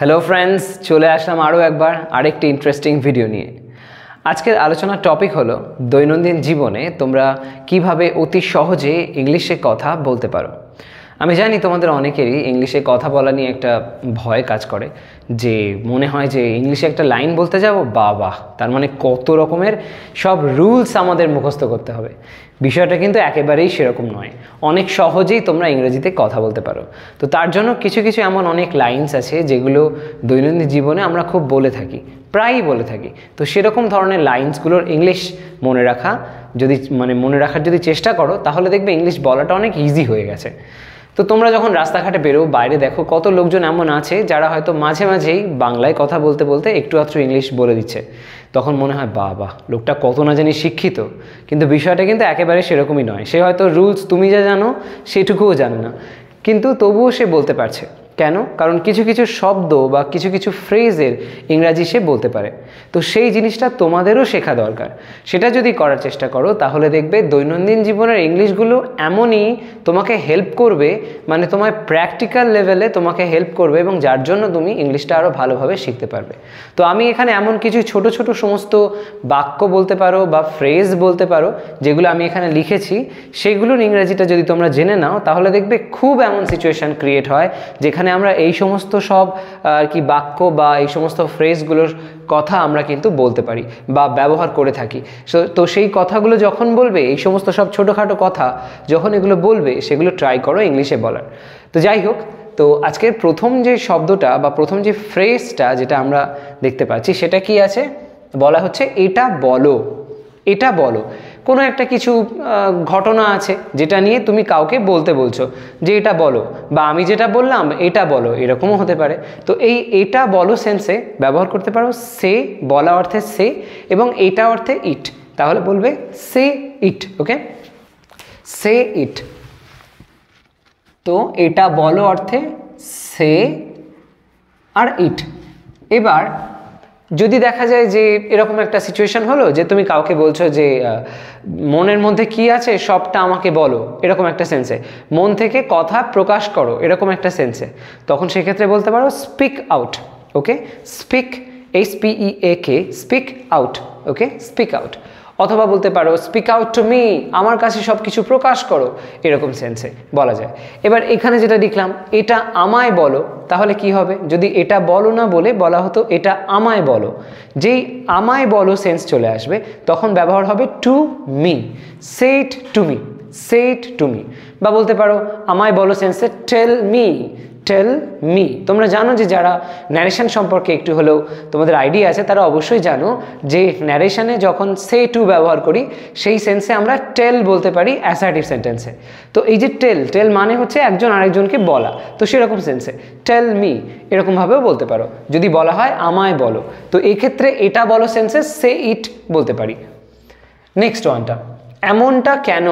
hello friends চলে আসলাম আরও একবার আরেকটি ইন্টারেস্টিং ভিডিও নিয়ে আজকের আলোচনার টপিক হলো দৈনন্দিন জীবনে তোমরা কিভাবে অতি সহজে ইংলিশে কথা বলতে পারো আমি জানি তোমাদের অনেকেরই ইংলিশে কথা বলা নিয়ে একটা ভয় কাজ করে যে মনে হয় যে ইংলিশে একটা লাইন বলতে যাব বাবা তার মানে কত রকমের সব রুলস আমাদের মুখস্থ করতে হবে বিষয়টা কিন্তু একেবারেই সেরকম নয় অনেক সহজেই তোমরা ইংরেজিতে কথা বলতে পারো তো তার জন্য কিছু কিছু এমন অনেক লাইন্স আছে যেগুলো দৈনন্দিন জীবনে আমরা খুব বলে থাকি প্রায়ই বলে থাকি তো সেরকম ধরনের লাইন্সগুলোর ইংলিশ মনে রাখা যদি মানে মনে রাখার যদি চেষ্টা করো তাহলে দেখবে ইংলিশ বলাটা অনেক ইজি হয়ে গেছে তো তোমরা যখন রাস্তাঘাটে বেরো বাইরে দেখো কত লোকজন এমন আছে যারা হয়তো মাঝে মাঝেই বাংলায় কথা বলতে বলতে একটু আত্র ইংলিশ বলে দিচ্ছে তখন মনে হয় বা বা লোকটা কত না জানি শিক্ষিত কিন্তু বিষয়টা কিন্তু একেবারে সেরকমই নয় সে হয়তো রুলস তুমি যা জানো সেটুকুও জানে না কিন্তু তবুও সে বলতে পারছে কেন কারণ কিছু কিছু শব্দ বা কিছু কিছু ফ্রেজের ইংরাজি সে বলতে পারে তো সেই জিনিসটা তোমাদেরও শেখা দরকার সেটা যদি করার চেষ্টা করো তাহলে দেখবে দৈনন্দিন জীবনের ইংলিশগুলো এমনই তোমাকে হেল্প করবে মানে তোমার প্র্যাকটিক্যাল লেভেলে তোমাকে হেল্প করবে এবং যার জন্য তুমি ইংলিশটা আরও ভালোভাবে শিখতে পারবে তো আমি এখানে এমন কিছু ছোট ছোট সমস্ত বাক্য বলতে পারো বা ফ্রেজ বলতে পারো যেগুলো আমি এখানে লিখেছি সেগুলোর ইংরাজিটা যদি তোমরা জেনে নাও তাহলে দেখবে খুব এমন সিচুয়েশান ক্রিয়েট হয় যেখানে এখানে আমরা এই সমস্ত সব আর কি বাক্য বা এই সমস্ত ফ্রেজগুলোর কথা আমরা কিন্তু বলতে পারি বা ব্যবহার করে থাকি তো সেই কথাগুলো যখন বলবে এই সমস্ত সব ছোটোখাটো কথা যখন এগুলো বলবে সেগুলো ট্রাই করো ইংলিশে বলার তো যাই হোক তো আজকের প্রথম যে শব্দটা বা প্রথম যে ফ্রেজটা যেটা আমরা দেখতে পাচ্ছি সেটা কি আছে বলা হচ্ছে এটা বলো এটা বলো কোনো একটা কিছু ঘটনা আছে যেটা নিয়ে তুমি কাউকে বলতে বলছো যে এটা বলো বা আমি যেটা বললাম এটা বলো এরকমও হতে পারে তো এই এটা বলো সেন্সে ব্যবহার করতে পারো সে বলা অর্থে সে এবং এটা অর্থে ইট তাহলে বলবে সে ইট ওকে সে ইট তো এটা বলো অর্থে সে আর ইট এবার যদি দেখা যায় যে এরকম একটা সিচুয়েশন হলো যে তুমি কাউকে বলছো যে মনের মধ্যে কি আছে সবটা আমাকে বলো এরকম একটা সেন্সে মন থেকে কথা প্রকাশ করো এরকম একটা সেন্সে তখন সেক্ষেত্রে বলতে পারো speak out okay speak H P E A K speak out okay speak out অথবা বলতে পারো স্পিক আউট টু মি আমার কাছে সব কিছু প্রকাশ করো এরকম সেন্সে বলা যায় এবার এখানে যেটা লিখলাম এটা আমায় বলো তাহলে কি হবে যদি এটা বলো না বলে বলা হতো এটা আমায় বলো যেই আমায় বলো সেন্স চলে আসবে তখন ব্যবহার হবে to me set to me set to me বা বলতে পারো আমায় বলো সেন্সে টেল মি টেল মি তোমরা জানো যে যারা ন্যারেশন সম্পর্কে একটু হলেও তোমাদের আইডিয়া আছে তারা অবশ্যই জানো যে ন্যারেশানে যখন সে টু ব্যবহার করি সেই সেন্সে আমরা টেল বলতে পারি অ্যাসার্টিভ সেন্টেন্সে তো এই যে টেল টেল মানে হচ্ছে একজন আরেকজনকে বলা তো সেরকম সেন্সে টেল মি এরকমভাবেও বলতে পারো যদি বলা হয় আমায় বলো তো এক্ষেত্রে এটা বলো সেন্সে সে ইট বলতে পারি নেক্সট ওয়ানটা এমনটা কেন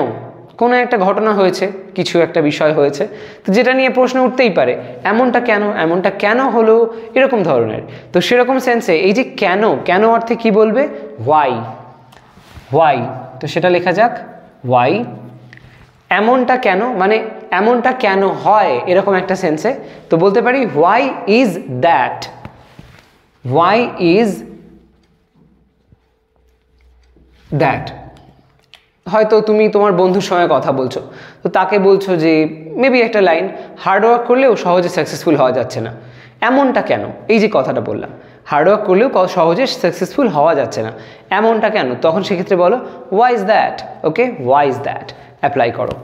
কোনো একটা ঘটনা হয়েছে কিছু একটা বিষয় হয়েছে তো যেটা নিয়ে প্রশ্ন উঠতেই পারে এমনটা কেন এমনটা কেন হলো এরকম ধরনের তো সেরকম সেন্সে এই যে কেন কেন অর্থে কি বলবে ওয়াই ওয়াই তো সেটা লেখা যাক ওয়াই এমনটা কেন মানে এমনটা কেন হয় এরকম একটা সেন্সে তো বলতে পারি why is that why is that হয়তো তুমি তোমার বন্ধুর সঙ্গে কথা বলছো তো তাকে বলছো যে মেবি একটা লাইন হার্ডওয়ার্ক করলেও সহজে সাকসেসফুল হওয়া যাচ্ছে না এমনটা কেন এই যে কথাটা বললাম হার্ডওয়ার্ক করলেও সহজে সাকসেসফুল হওয়া যাচ্ছে না এমনটা কেন তখন সেক্ষেত্রে বলো why is that okay why is that apply করো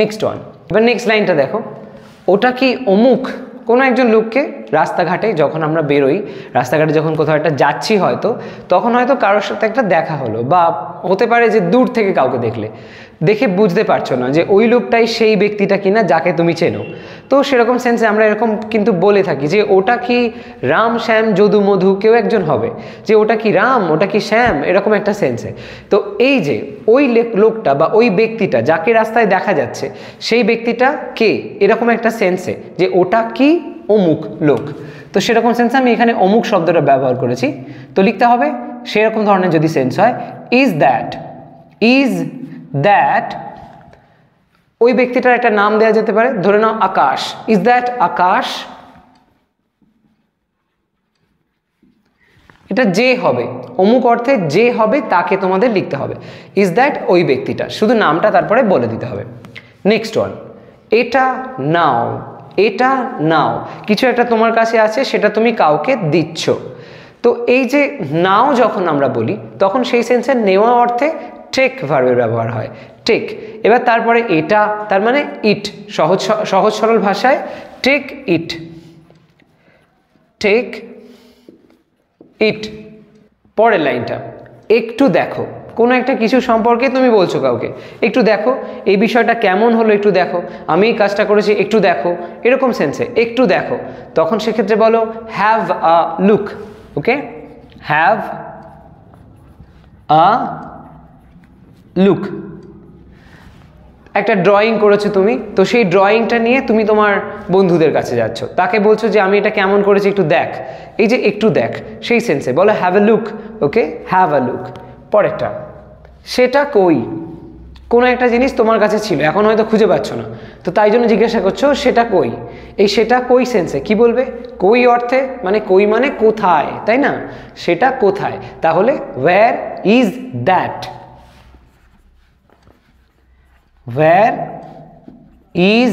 নেক্সট ওয়ান এবার নেক্সট লাইনটা দেখো ওটা কি অমুক কোনো একজন লোককে রাস্তাঘাটে যখন আমরা বেরোই রাস্তাঘাটে যখন কোথাও একটা যাচ্ছি হয়তো তখন হয়তো কারোর সাথে একটা দেখা হলো বা হতে পারে যে দূর থেকে কাউকে দেখলে দেখে বুঝতে পারছো না যে ওই লোকটাই সেই ব্যক্তিটা কিনা যাকে তুমি চেনো তো সেরকম সেন্সে আমরা এরকম কিন্তু বলে থাকি যে ওটা কি রাম শ্যাম যদু মধু কেউ একজন হবে যে ওটা কি রাম ওটা কি শ্যাম এরকম একটা সেন্সে তো এই যে ওই লোকটা বা ওই ব্যক্তিটা যাকে রাস্তায় দেখা যাচ্ছে সেই ব্যক্তিটা কে এরকম একটা সেন্সে যে ওটা কি অমুক লোক তো সেরকম সেন্সে আমি এখানে অমুক শব্দটা ব্যবহার করেছি তো লিখতে হবে সেরকম ধরনের যদি সেন্স হয় ইজ দ্যাট ইজ দ্যাট ওই ব্যক্তিটার একটা নাম দেওয়া যেতে পারে ধরে নাও আকাশ ইজ দ্যাট আকাশ এটা যে হবে অমুক অর্থে যে হবে তাকে তোমাদের লিখতে হবে ইজ দ্যাট ওই ব্যক্তিটা শুধু নামটা তারপরে বলে দিতে হবে নেক্সট ওয়ান এটা নাও এটা নাও কিছু একটা তোমার কাছে আছে সেটা তুমি কাউকে দিচ্ছ তো এই যে নাও যখন আমরা বলি তখন সেই সেন্সে নেওয়া অর্থে টেক ভার্বের ব্যবহার হয় টেক এবার তারপরে এটা তার মানে ইট সহজ সহজ সরল ভাষায় টেক ইট টেক ইট পরের লাইনটা একটু দেখো কোনো একটা কিছু সম্পর্কে তুমি বলছো কাউকে একটু দেখো এই বিষয়টা কেমন হলো একটু দেখো আমি এই কাজটা করেছি একটু দেখো এরকম সেন্সে একটু দেখো তখন সেক্ষেত্রে বলো have a look okay have a look একটা ড্রয়িং করেছো তুমি তো সেই ড্রয়িংটা নিয়ে তুমি তোমার বন্ধুদের কাছে যাচ্ছ তাকে বলছো যে আমি এটা কেমন করেছি একটু দেখ এই যে একটু দেখ সেই সেন্সে বলো have a look okay have a look পরেরটা সেটা কই কোনো একটা জিনিস তোমার কাছে ছিল এখন হয়তো খুঁজে পাচ্ছ না তো তাই জন্য জিজ্ঞাসা করছো সেটা কই এই সেটা কই সেন্সে কি বলবে কই অর্থে মানে কই মানে কোথায় তাই না সেটা কোথায় তাহলে where is that where is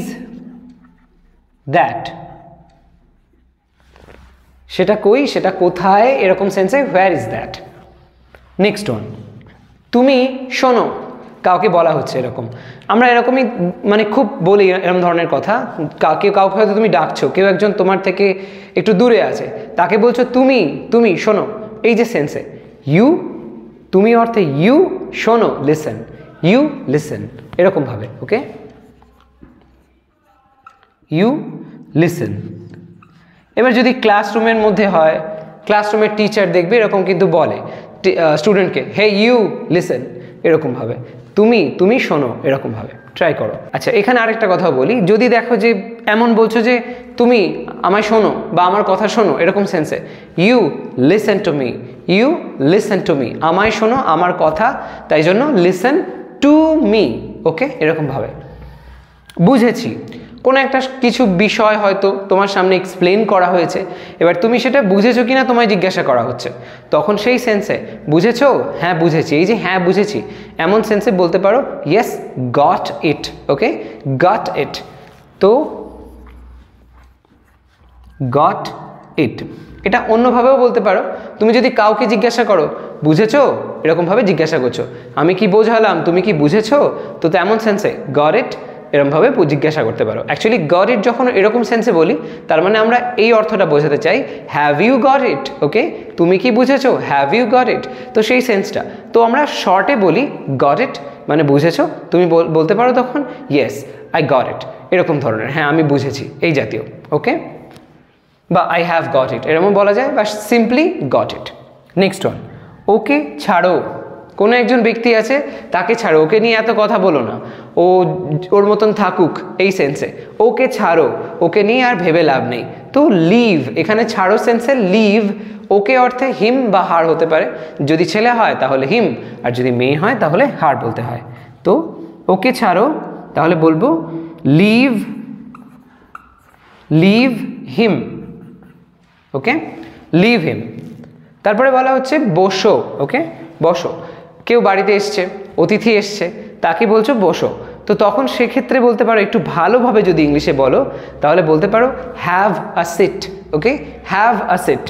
that সেটা কই সেটা কোথায় এরকম সেন্সে where is that next one তুমি শোনো কাউকে বলা হচ্ছে এরকম আমরা এরকমই মানে খুব বলি এরকম ধরনের কথা কাউকে কাউকে হয়তো তুমি ডাকছো কেউ একজন তোমার থেকে একটু দূরে আছে তাকে বলছো তুমি তুমি শোনো এই যে সেন্সে ইউ তুমি অর্থে ইউ শোনো লিসেন ইউ লিসেন এরকমভাবে ওকে ইউ লিসেন এবার যদি ক্লাসরুমের মধ্যে হয় ক্লাসরুমের টিচার দেখবে এরকম কিন্তু বলে স্টুডেন্টকে হে ইউ লিসেন এরকমভাবে তুমি তুমি শোনো এরকমভাবে ট্রাই করো আচ্ছা এখানে আরেকটা কথা বলি যদি দেখো যে এমন বলছো যে তুমি আমায় শোনো বা আমার কথা শোনো এরকম সেন্সে you listen to me you listen to me আমায় শোনো আমার কথা তাই জন্য লিসেন টু মি ওকে এরকমভাবে বুঝেছি কোনো একটা কিছু বিষয় হয়তো তোমার সামনে এক্সপ্লেন করা হয়েছে এবার তুমি সেটা বুঝেছো কি না তোমায় জিজ্ঞাসা করা হচ্ছে তখন সেই সেন্সে বুঝেছো হ্যাঁ বুঝেছি এই যে হ্যাঁ বুঝেছি এমন সেন্সে বলতে পারো yes got it okay got it তো গট ইট এটা অন্যভাবেও বলতে পারো তুমি যদি কাউকে জিজ্ঞাসা করো বুঝেছো এরকমভাবে জিজ্ঞাসা করছো আমি কি বোঝালাম তুমি কি বুঝেছো তো তেমন সেন্সে গড ইট এরমভাবে জিজ্ঞাসা করতে পারো অ্যাকচুয়ালি গড ইট যখন এরকম সেন্সে বলি তার মানে আমরা এই অর্থটা বোঝাতে চাই have you got it okay তুমি কি বুঝেছো হ্যাভ ইউ গট ইট তো সেই সেন্সটা তো আমরা শর্টে বলি গড ইট মানে বুঝেছো তুমি বলতে পারো তখন ইয়েস আই গড ইট এরকম ধরনের হ্যাঁ আমি বুঝেছি এই জাতীয় ওকে বা আই হ্যাভ গট ইট এরকম বলা যায় বা simply got it next one okay ছাড়ো কোনো একজন ব্যক্তি আছে তাকে ছাড়ো ওকে নিয়ে এত কথা বলো না ও ওর মতন থাকুক এই সেন্সে ওকে ছাড়ো ওকে নিয়ে আর ভেবে লাভ নেই তো লিভ এখানে ছাড়ো সেন্সে লিভ ওকে অর্থে হিম বা হার হতে পারে যদি ছেলে হয় তাহলে হিম আর যদি মেয়ে হয় তাহলে হার বলতে হয় তো ওকে ছাড়ো তাহলে বলবো leave leave him okay leave him তারপরে বলা হচ্ছে বসো ওকে বসো কেউ বাড়িতে এসছে অতিথি এসছে তাকে বলছো বসো তো তখন সেক্ষেত্রে বলতে পারো একটু ভালোভাবে যদি ইংলিশে বলো তাহলে বলতে পারো have a seat okay have a seat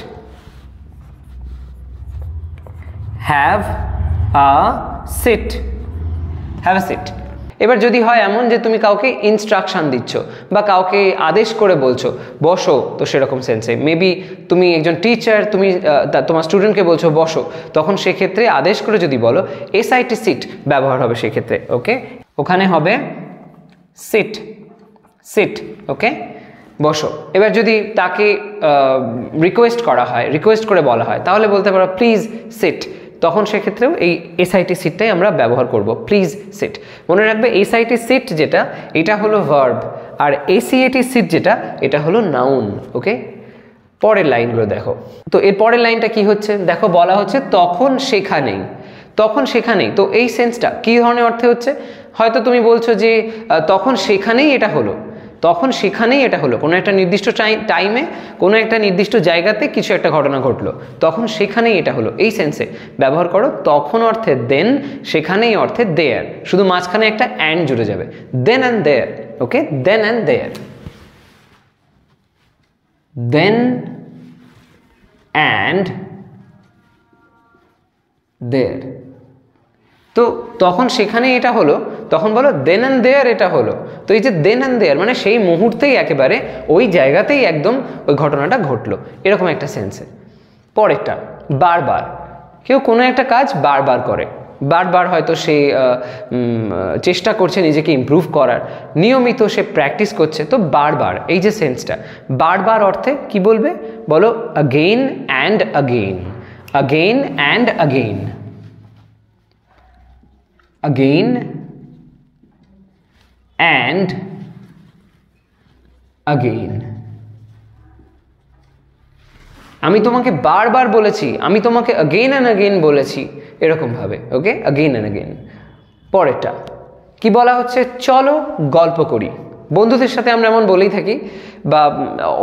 have a seat have a seat এবার যদি হয় এমন যে তুমি কাউকে ইনস্ট্রাকশান দিচ্ছ বা কাউকে আদেশ করে বলছো বসো তো সেরকম সেন্সে মেবি তুমি একজন টিচার তুমি তোমার স্টুডেন্টকে বলছো বসো তখন সেক্ষেত্রে আদেশ করে যদি বলো এসআইটি সিট ব্যবহার হবে সেক্ষেত্রে ওকে ওখানে হবে সিট সিট ওকে বসো এবার যদি তাকে রিকোয়েস্ট করা হয় রিকোয়েস্ট করে বলা হয় তাহলে বলতে পারো প্লিজ সিট তখন সেক্ষেত্রেও এই এসআইটি সিটটাই আমরা ব্যবহার করব প্লিজ সিট মনে রাখবে এসআইটি সিট যেটা এটা হলো ভার্ব আর এসিএটি সিট যেটা এটা হলো নাউন ওকে পরের লাইনগুলো দেখো তো এর পরের লাইনটা কি হচ্ছে দেখো বলা হচ্ছে তখন সেখানেই তখন সেখানেই তো এই সেন্সটা কী ধরনের অর্থে হচ্ছে হয়তো তুমি বলছো যে তখন সেখানেই এটা হলো তখন সেখানেই এটা হলো কোনো একটা নির্দিষ্ট টাইমে কোনো একটা নির্দিষ্ট জায়গাতে কিছু একটা ঘটনা ঘটলো তখন সেখানেই এটা হলো এই সেন্সে ব্যবহার করো তখন অর্থে দেন সেখানেই অর্থে দেয়ার শুধু মাঝখানে একটা অ্যান্ড জুড়ে যাবে then and there okay then and there then and there তো তখন সেখানে এটা হলো তখন বলো দেন অ্যান্ড দেয়ার এটা হলো তো এই যে দেন অ্যান্ড দেয়ার মানে সেই মুহূর্তেই একেবারে ওই জায়গাতেই একদম ওই ঘটনাটা ঘটলো এরকম একটা সেন্সে পরেরটা বারবার কেউ কোনো একটা কাজ বারবার করে বারবার হয়তো সে চেষ্টা করছে নিজেকে ইম্প্রুভ করার নিয়মিত সে প্র্যাকটিস করছে তো বারবার এই যে সেন্সটা বারবার অর্থে কি বলবে বলো again and again again and again again and again আমি তোমাকে বারবার বলেছি আমি তোমাকে again and again বলেছি এরকমভাবে ওকে again and again পরেরটা কি বলা হচ্ছে চলো গল্প করি বন্ধুদের সাথে আমরা এমন বলেই থাকি বা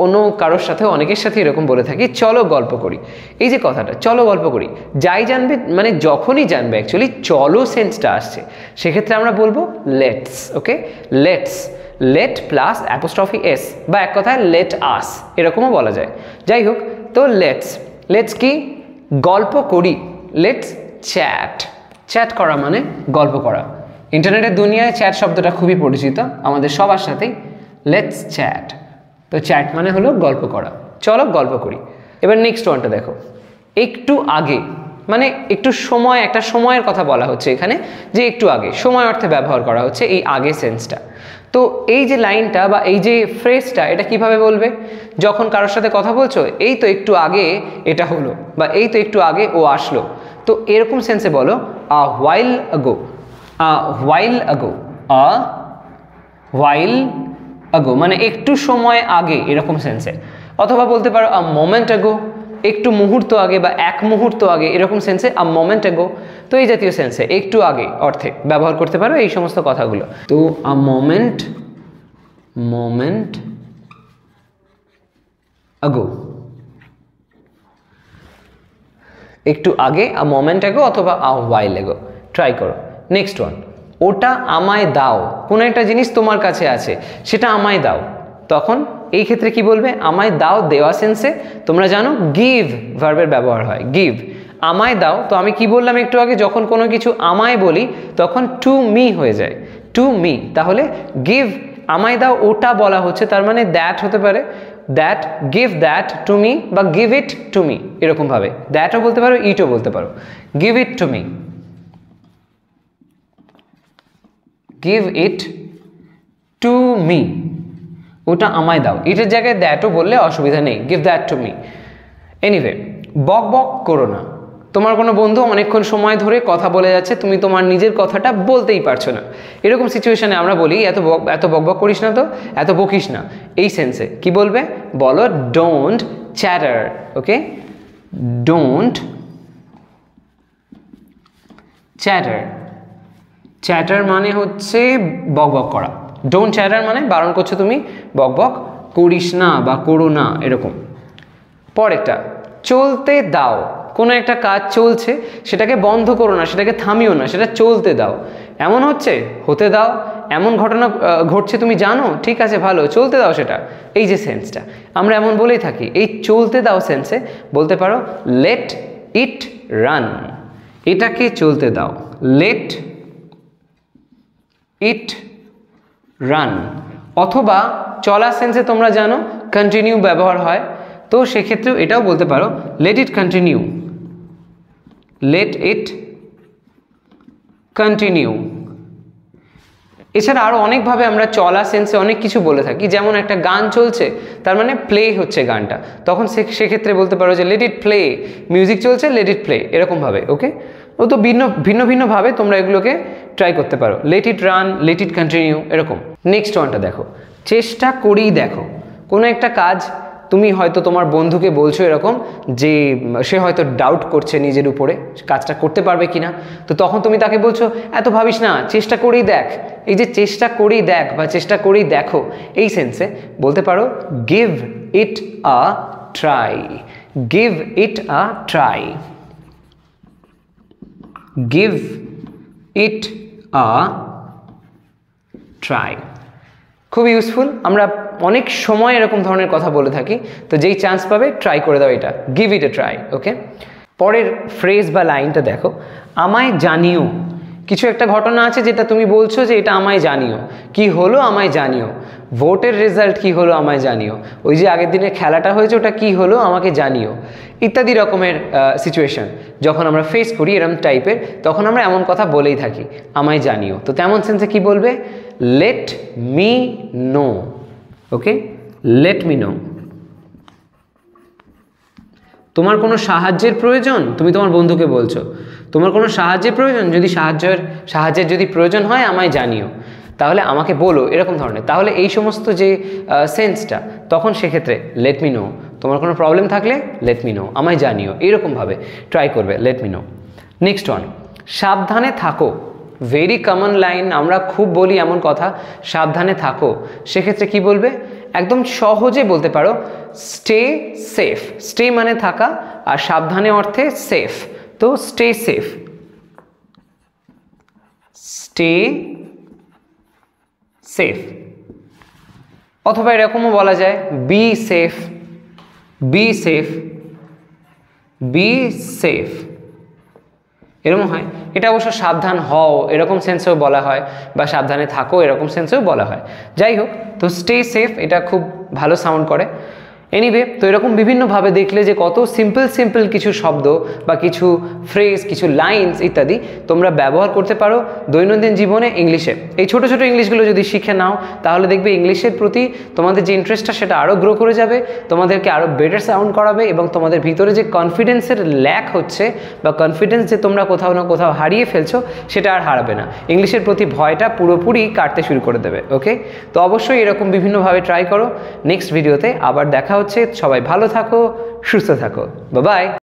অন্য কারোর সাথে অনেকের সাথে এরকম বলে থাকি চলো গল্প করি এই যে কথাটা চলো গল্প করি যাই জানবে মানে যখনই জানবে অ্যাকচুয়ালি চলো সেন্সটা আসছে সেক্ষেত্রে আমরা বলবো let's okay let's let plus apostrophe S বা এক কথায় লেট আস এরকমও বলা যায় যাই হোক তো লেটস লেটস কি গল্প করি লেটস চ্যাট চ্যাট করা মানে গল্প করা ইন্টারনেটের দুনিয়ায় চ্যাট শব্দটা খুবই পরিচিত আমাদের সবার সাথেই লেটস চ্যাট তো চ্যাট মানে হলো গল্প করা চলো গল্প করি এবার নেক্সট ওয়ানটা দেখো একটু আগে মানে একটু সময় একটা সময়ের কথা বলা হচ্ছে এখানে যে একটু আগে সময় অর্থে ব্যবহার করা হচ্ছে এই আগে সেন্সটা তো এই যে লাইনটা বা এই যে ফ্রেজটা এটা কিভাবে বলবে যখন কারোর সাথে কথা বলছো এই তো একটু আগে এটা হলো বা এই তো একটু আগে ও আসলো তো এরকম সেন্সে বলো আ হোয়াইল গো আ while আগো আ while আগো মানে একটু সময় আগে এরকম সেন্সে অথবা বলতে পারো আ moment ago একটু মুহূর্ত আগে বা এক মুহূর্ত আগে এরকম সেন্সে আ মোমেন্ট আগো তো এই জাতীয় সেন্সে একটু আগে অর্থে ব্যবহার করতে পারো এই সমস্ত কথাগুলো তো আ মোমেন্ট মোমেন্ট আগো একটু আগে আ মোমেন্ট আগো অথবা আ ওয়াইল আগো ট্রাই করো নেক্সট ওয়ান ওটা আমায় দাও কোনো একটা জিনিস তোমার কাছে আছে সেটা আমায় দাও তখন এই ক্ষেত্রে কি বলবে আমায় দাও দেওয়া সেন্সে তোমরা জানো গিভ ভার্বের ব্যবহার হয় গিভ আমায় দাও তো আমি কি বললাম একটু আগে যখন কোনো কিছু আমায় বলি তখন টু মি হয়ে যায় টু মি তাহলে গিভ আমায় দাও ওটা বলা হচ্ছে তার মানে দ্যাট হতে পারে that give that to me বা গিভ ইট টু মি এরকমভাবে দ্যাটও বলতে পারো ইটও বলতে পারো give it to me give it to me ওটা আমায় দাও ইটের জায়গায় দ্যাটও বললে অসুবিধা নেই give that to me anyway বক বক করো না তোমার কোনো বন্ধু অনেকক্ষণ সময় ধরে কথা বলে যাচ্ছে তুমি তোমার নিজের কথাটা বলতেই পারছো না এরকম সিচুয়েশানে আমরা বলি এত এত বকবক করিস না তো এত বকিস না এই সেন্সে কি বলবে বলো don't chatter okay don't chatter chatter মানে হচ্ছে বক বক করা ডোন্ট চ্যাটার মানে বারণ করছো তুমি বক বক করিস না বা করো না এরকম পরেরটা চলতে দাও কোনো একটা কাজ চলছে সেটাকে বন্ধ করো না সেটাকে থামিও না সেটা চলতে দাও এমন হচ্ছে হতে দাও এমন ঘটনা ঘটছে তুমি জানো ঠিক আছে ভালো চলতে দাও সেটা এই যে সেন্সটা আমরা এমন বলেই থাকি এই চলতে দাও সেন্সে বলতে পারো লেট ইট রান এটাকে চলতে দাও লেট ইট রান অথবা চলা সেন্সে তোমরা জানো কন্টিনিউ ব্যবহার হয় তো সেক্ষেত্রেও এটাও বলতে পারো let it continue let it continue এছাড়া আরও অনেকভাবে আমরা চলা সেন্সে অনেক কিছু বলে থাকি যেমন একটা গান চলছে তার মানে প্লে হচ্ছে গানটা তখন সে সেক্ষেত্রে বলতে পারো যে লেট ইট প্লে মিউজিক চলছে লেট ইট প্লে এরকমভাবে ওকে ও তো ভিন্ন ভিন্ন ভিন্নভাবে তোমরা এগুলোকে ট্রাই করতে পারো let it run let it continue এরকম নেক্সট ওয়ানটা দেখো চেষ্টা করেই দেখো কোনো একটা কাজ তুমি হয়তো তোমার বন্ধুকে বলছো এরকম যে সে হয়তো ডাউট করছে নিজের উপরে কাজটা করতে পারবে কি না তো তখন তুমি তাকে বলছো এত ভাবিস না চেষ্টা করেই দেখ এই যে চেষ্টা করেই দেখ বা চেষ্টা করেই দেখো এই সেন্সে বলতে পারো give it a try give it a try give it a try খুব ইউজফুল আমরা অনেক সময় এরকম ধরনের কথা বলে থাকি তো যেই চান্স পাবে ট্রাই করে দাও এটা give it A try okay পরের ফ্রেজ বা লাইনটা দেখো আমায় জানিও কিছু একটা ঘটনা আছে যেটা তুমি বলছো যে এটা আমায় জানিও কি হলো আমায় জানিও ভোটের রেজাল্ট কি হলো আমায় জানিও ওই যে আগের দিনের খেলাটা হয়েছে ওটা কি হলো আমাকে জানিও ইত্যাদি রকমের সিচুয়েশন যখন আমরা ফেস করি এরম টাইপের তখন আমরা এমন কথা বলেই থাকি আমায় জানিও তো তেমন সেন্সে কি বলবে let me know okay let me know তোমার কোনো সাহায্যের প্রয়োজন তুমি তোমার বন্ধুকে বলছো তোমার কোনো সাহায্যের প্রয়োজন যদি সাহায্যের সাহায্যের যদি প্রয়োজন হয় আমায় জানিও তাহলে আমাকে বলো এরকম ধরনের তাহলে এই সমস্ত যে সেন্সটা তখন সেক্ষেত্রে লেট মি নো তোমার কোনো প্রবলেম থাকলে লেট মি নো আমায় জানিও এরকমভাবে ট্রাই করবে let me know next one সাবধানে থাকো ভেরি কমন লাইন আমরা খুব বলি এমন কথা সাবধানে থাকো সেক্ষেত্রে কি বলবে একদম সহজে বলতে পারো স্টে সেফ স্টে মানে থাকা আর সাবধানে অর্থে সেফ তো স্টে সেফ স্টে সেফ অথবা এরকমও বলা যায় be safe be safe be safe এরকম হয় এটা অবশ্য সাবধান হও এরকম সেন্সেও বলা হয় বা সাবধানে থাকো এরকম সেন্সেও বলা হয় যাই হোক তো স্টে সেফ এটা খুব ভালো সাউন্ড করে এনিওয়ে তো এরকম বিভিন্নভাবে দেখলে যে কত সিম্পল সিম্পল কিছু শব্দ বা কিছু ফ্রেজ কিছু লাইন্স ইত্যাদি তোমরা ব্যবহার করতে পারো দৈনন্দিন জীবনে ইংলিশে এই ছোট ছোট ইংলিশগুলো যদি শিখে নাও তাহলে দেখবে ইংলিশের প্রতি তোমাদের যে ইন্টারেস্টটা সেটা আরও গ্রো করে যাবে তোমাদেরকে আরও বেটার সাউন্ড করাবে এবং তোমাদের ভিতরে যে কনফিডেন্সের ল্যাক হচ্ছে বা কনফিডেন্স যে তোমরা কোথাও না কোথাও হারিয়ে ফেলছো সেটা আর হারাবে না ইংলিশের প্রতি ভয়টা পুরোপুরি কাটতে শুরু করে দেবে ওকে তো অবশ্যই এরকম বিভিন্নভাবে ট্রাই করো নেক্সট ভিডিওতে আবার দেখা হচ্ছে সবাই ভালো থাকো সুস্থ থাকো বাবাই